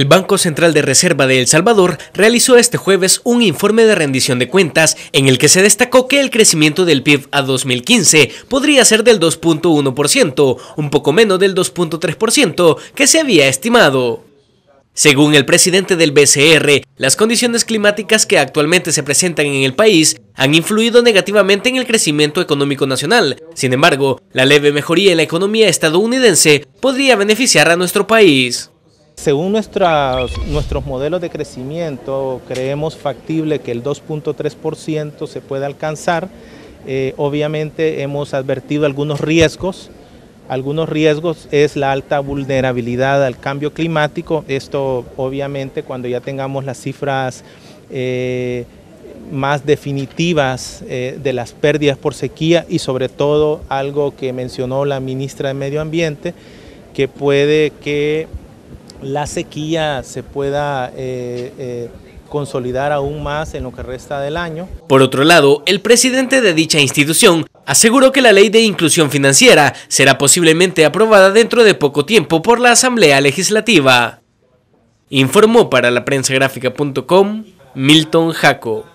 El Banco Central de Reserva de El Salvador realizó este jueves un informe de rendición de cuentas en el que se destacó que el crecimiento del PIB a 2015 podría ser del 2.1%, un poco menos del 2.3% que se había estimado. Según el presidente del BCR, las condiciones climáticas que actualmente se presentan en el país han influido negativamente en el crecimiento económico nacional. Sin embargo, la leve mejoría en la economía estadounidense podría beneficiar a nuestro país. Según nuestras, nuestros modelos de crecimiento, creemos factible que el 2.3% se pueda alcanzar. Eh, obviamente hemos advertido algunos riesgos. Algunos riesgos es la alta vulnerabilidad al cambio climático. Esto obviamente cuando ya tengamos las cifras eh, más definitivas eh, de las pérdidas por sequía y sobre todo algo que mencionó la ministra de Medio Ambiente, que puede que la sequía se pueda eh, eh, consolidar aún más en lo que resta del año. Por otro lado, el presidente de dicha institución aseguró que la ley de inclusión financiera será posiblemente aprobada dentro de poco tiempo por la Asamblea Legislativa. Informó para la prensa gráfica.com Milton Jaco.